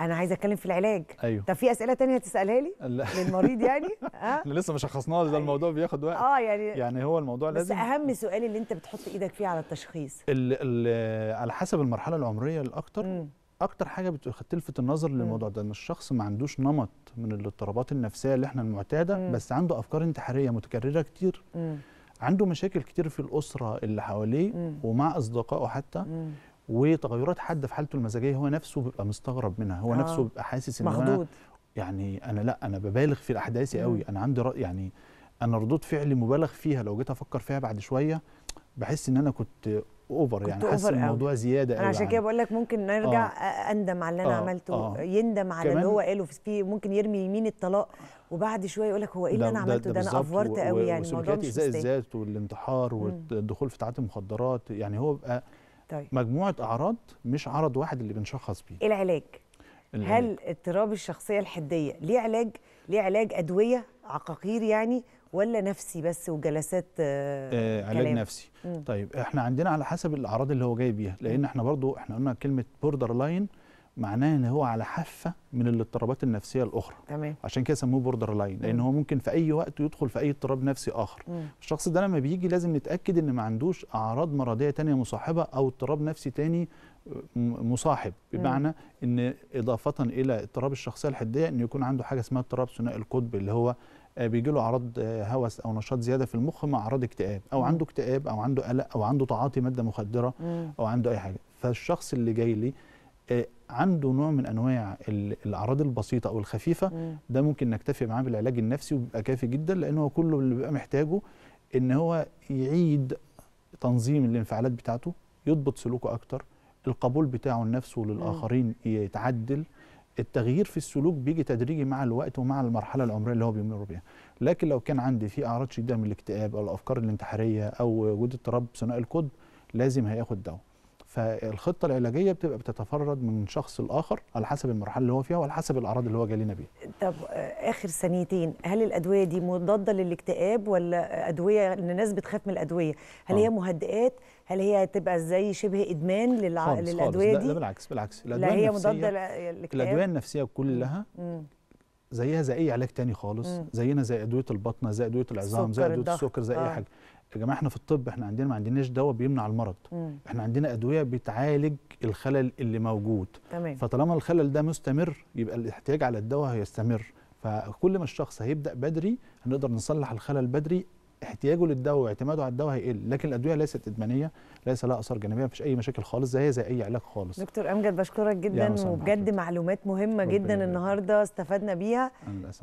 انا عايزه اتكلم في العلاج ايوه طب في اسئله تانية تسالها لي لا. للمريض يعني ها احنا لسه ما شخصناش ده الموضوع بياخد وقت اه يعني يعني هو الموضوع بس لازم بس اهم سؤال اللي انت بتحط ايدك فيه على التشخيص ال ال على حسب المرحله العمريه الاكتر م. اكتر حاجه بتلفت النظر للموضوع ده ان الشخص ما عندوش نمط من الاضطرابات النفسيه اللي احنا المعتاده م. بس عنده افكار انتحاريه متكرره كتير م. عنده مشاكل كتير في الاسره اللي حواليه ومع اصدقائه حتى م. وتغيرات حاده في حالته المزاجيه هو نفسه بيبقى مستغرب منها هو آه. نفسه بيبقى حاسس ان مخدود. انا يعني انا لا انا ببالغ في احداثي قوي انا عندي رأي يعني انا ردود فعلي مبالغ فيها لو جيت افكر فيها بعد شويه بحس ان انا كنت اوفر يعني حاسس الموضوع زياده قوي انا عشان كده بقول لك ممكن نرجع آه اندم على اللي انا آه عملته آه يندم على اللي هو قاله في ممكن يرمي يمين الطلاق وبعد شويه يقول لك هو ايه اللي انا عملته ده, انا افورت قوي يعني الموضوع مش ازاء الذات والانتحار والدخول في تعاطي المخدرات يعني هو بقى طيب. مجموعه اعراض مش عرض واحد اللي بنشخص بيه العلاج هل اضطراب الشخصيه الحديه ليه علاج ليه علاج ادويه عقاقير يعني ولا نفسي بس وجلسات آه, آه، علاج نفسي مم. طيب احنا عندنا على حسب الاعراض اللي هو جاي بيها لان احنا برضو احنا قلنا كلمه بوردر لاين معناه ان هو على حافه من الاضطرابات النفسيه الاخرى تمام عشان كده سموه بوردر لاين لان هو ممكن في اي وقت يدخل في اي اضطراب نفسي اخر مم. الشخص ده لما بيجي لازم نتاكد ان ما عندوش اعراض مرضيه تانية مصاحبه او اضطراب نفسي تاني مصاحب بمعنى ان اضافه الى اضطراب الشخصيه الحديه ان يكون عنده حاجه اسمها اضطراب ثنائي القطب اللي هو آه، بيجي له اعراض آه، هوس او نشاط زياده في المخ مع اعراض اكتئاب او مم. عنده اكتئاب او عنده قلق او عنده تعاطي ماده مخدره مم. او عنده اي حاجه فالشخص اللي جاي لي آه، عنده نوع من انواع الاعراض البسيطه او الخفيفه مم. ده ممكن نكتفي معاه بالعلاج النفسي وبيبقى كافي جدا لان هو كله اللي بيبقى محتاجه ان هو يعيد تنظيم الانفعالات بتاعته يضبط سلوكه اكتر القبول بتاعه لنفسه وللاخرين يتعدل التغيير في السلوك بيجي تدريجي مع الوقت ومع المرحله العمريه اللي هو بيمر بيها لكن لو كان عندي في اعراض شديده من الاكتئاب او الافكار الانتحاريه او وجود اضطراب ثنائي القطب لازم هياخد دواء فالخطه العلاجيه بتبقى بتتفرد من شخص لاخر على حسب المرحله اللي هو فيها وعلى حسب الاعراض اللي هو جاي لنا بيها. طب آه، اخر ثانيتين هل الادويه دي مضاده للاكتئاب ولا ادويه ان الناس بتخاف من الادويه؟ هل آه. هي مهدئات؟ هل هي تبقى زي شبه ادمان للع... خالص للادويه خالص. دي؟ لا, لا بالعكس بالعكس الادويه لا هي مضاده للاكتئاب الادويه النفسيه كلها مم. زيها زي اي علاج تاني خالص مم. زينا زي ادويه البطنه زي ادويه العظام زي ادويه السكر زي آه. اي حاجه يا جماعه احنا في الطب احنا عندنا ما عندناش دواء بيمنع المرض مم. احنا عندنا ادويه بتعالج الخلل اللي موجود تمام. فطالما الخلل ده مستمر يبقى الاحتياج على الدواء هيستمر فكل ما الشخص هيبدا بدري هنقدر نصلح الخلل بدري احتياجه للدواء واعتماده على الدواء هيقل لكن الادويه ليست ادمانيه ليس لها اثار جانبيه مفيش اي مشاكل خالص زي زي اي علاج خالص دكتور امجد بشكرك جدا وبجد معلومات مهمه جدا النهارده استفدنا بيها